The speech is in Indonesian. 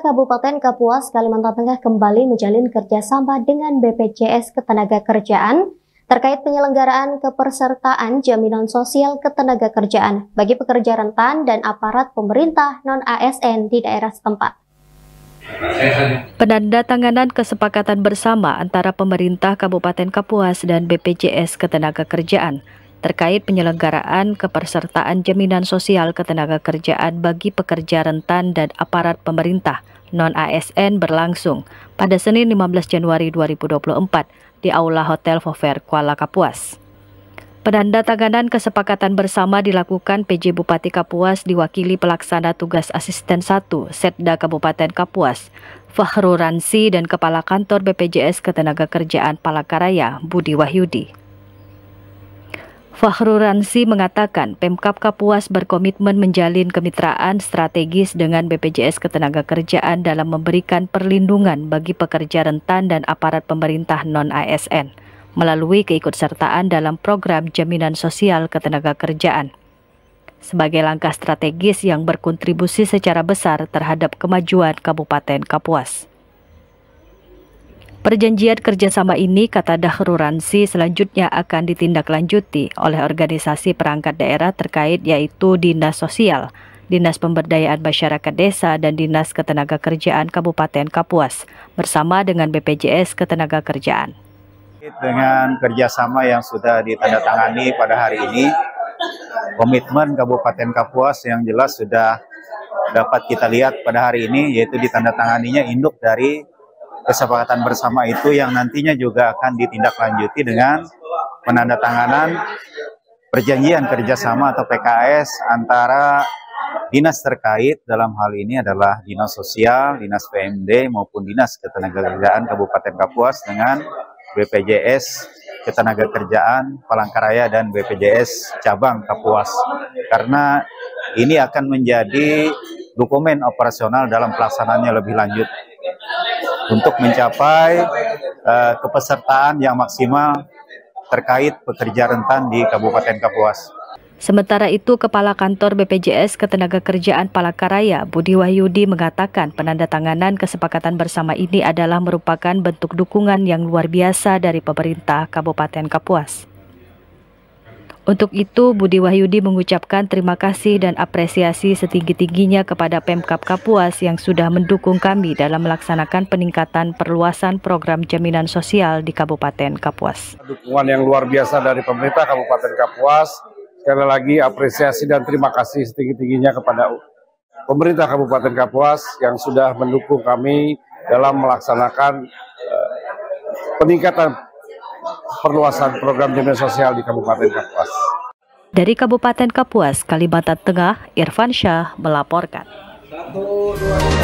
Pemerintah Kabupaten Kapuas, Kalimantan Tengah kembali menjalin kerjasama dengan BPJS Ketenagakerjaan terkait penyelenggaraan kepersertaan jaminan sosial ketenagakerjaan bagi pekerja rentan dan aparat pemerintah non-ASN di daerah setempat. Penanda tanganan kesepakatan bersama antara pemerintah Kabupaten Kapuas dan BPJS Ketenagakerjaan terkait penyelenggaraan kepersertaan jaminan sosial ketenaga kerjaan bagi pekerja rentan dan aparat pemerintah non-ASN berlangsung pada Senin 15 Januari 2024 di Aula Hotel Fover Kuala Kapuas. Penanda tanganan kesepakatan bersama dilakukan PJ Bupati Kapuas diwakili pelaksana tugas Asisten 1 Setda Kabupaten Kapuas, Fahru Ransi dan Kepala Kantor BPJS Ketenagakerjaan Palakaraya Budi Wahyudi. Fahru Ransi mengatakan Pemkap Kapuas berkomitmen menjalin kemitraan strategis dengan BPJS Ketenagakerjaan dalam memberikan perlindungan bagi pekerja rentan dan aparat pemerintah non-ASN melalui keikutsertaan dalam program jaminan sosial ketenagakerjaan. Sebagai langkah strategis yang berkontribusi secara besar terhadap kemajuan Kabupaten Kapuas. Perjanjian kerjasama ini, kata Dahruransi, selanjutnya akan ditindaklanjuti oleh organisasi perangkat daerah terkait yaitu Dinas Sosial, Dinas Pemberdayaan Masyarakat Desa, dan Dinas Ketenagakerjaan Kabupaten Kapuas bersama dengan BPJS Ketenagakerjaan. Dengan kerjasama yang sudah ditandatangani pada hari ini, komitmen Kabupaten Kapuas yang jelas sudah dapat kita lihat pada hari ini, yaitu ditandatanganinya induk dari kesepakatan bersama itu yang nantinya juga akan ditindaklanjuti dengan penandatanganan perjanjian kerjasama atau PKS antara dinas terkait dalam hal ini adalah dinas sosial, dinas PMD maupun dinas ketenagakerjaan Kabupaten Kapuas dengan BPJS ketenagakerjaan Palangkaraya dan BPJS cabang Kapuas karena ini akan menjadi dokumen operasional dalam pelaksanaannya lebih lanjut untuk mencapai uh, kepesertaan yang maksimal terkait pekerja rentan di Kabupaten Kapuas. Sementara itu, Kepala Kantor BPJS Ketenagakerjaan Palakaraya Budi Wahyudi mengatakan penandatanganan kesepakatan bersama ini adalah merupakan bentuk dukungan yang luar biasa dari pemerintah Kabupaten Kapuas. Untuk itu, Budi Wahyudi mengucapkan terima kasih dan apresiasi setinggi-tingginya kepada Pemkap Kapuas yang sudah mendukung kami dalam melaksanakan peningkatan perluasan program jaminan sosial di Kabupaten Kapuas. Dukungan yang luar biasa dari pemerintah Kabupaten Kapuas. Sekali lagi apresiasi dan terima kasih setinggi-tingginya kepada pemerintah Kabupaten Kapuas yang sudah mendukung kami dalam melaksanakan eh, peningkatan perluasan program jaminan sosial di Kabupaten Kapuas. Dari Kabupaten Kapuas, Kalimantan Tengah, Irfan Syah melaporkan. Satu, dua,